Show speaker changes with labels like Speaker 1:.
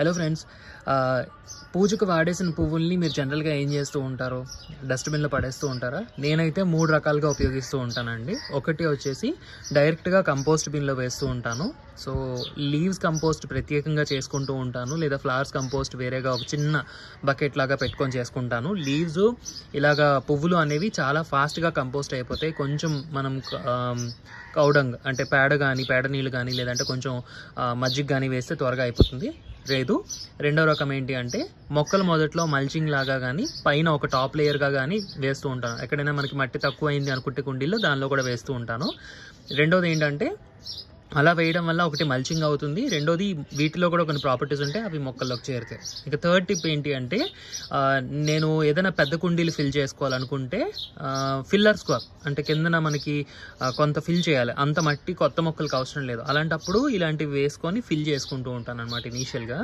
Speaker 1: hello friends పూజకు వాడేసిన పువ్వుల్ని మీరు జనరల్గా ఏం చేస్తూ ఉంటారు డస్ట్బిన్లో పడేస్తూ ఉంటారా నేనైతే మూడు రకాలుగా ఉపయోగిస్తూ ఉంటానండి ఒకటి వచ్చేసి డైరెక్ట్గా కంపోస్ట్ బిన్లో వేస్తూ ఉంటాను సో లీవ్స్ కంపోస్ట్ ప్రత్యేకంగా చేసుకుంటూ ఉంటాను లేదా ఫ్లవర్స్ కంపోస్ట్ వేరేగా ఒక చిన్న బకెట్ లాగా పెట్టుకొని చేసుకుంటాను లీవ్స్ ఇలాగా పువ్వులు అనేవి చాలా ఫాస్ట్గా కంపోస్ట్ అయిపోతాయి కొంచెం మనం కౌడంగ్ అంటే పేడ కానీ పేడ నీళ్ళు కానీ లేదంటే కొంచెం మజ్జిగ కానీ వేస్తే త్వరగా అయిపోతుంది లేదు రెండో రకం ఏంటి అంటే మొక్కలు మొదట్లో మల్చింగ్ లాగా కానీ పైన ఒక టాప్ లేయర్గా కానీ వేస్తూ ఉంటాను ఎక్కడైనా మనకి మట్టి తక్కువ అయింది అనుకుంటే కుండీలో దానిలో కూడా వేస్తూ ఉంటాను రెండోది ఏంటంటే అలా వేయడం వల్ల ఒకటి మల్చింగ్ అవుతుంది రెండోది వీటిలో కూడా కొన్ని ప్రాపర్టీస్ ఉంటాయి అవి మొక్కల్లోకి చేరుతాయి ఇక థర్డ్ టిప్ ఏంటి అంటే నేను ఏదైనా పెద్ద కుండీలు ఫిల్ చేసుకోవాలనుకుంటే ఫిల్లర్ స్క్వాప్ అంటే కిందన మనకి కొంత ఫిల్ చేయాలి అంత మట్టి కొత్త మొక్కలకు అవసరం లేదు అలాంటప్పుడు ఇలాంటివి వేసుకొని ఫిల్ చేసుకుంటూ ఉంటాను అనమాట ఇనీషియల్గా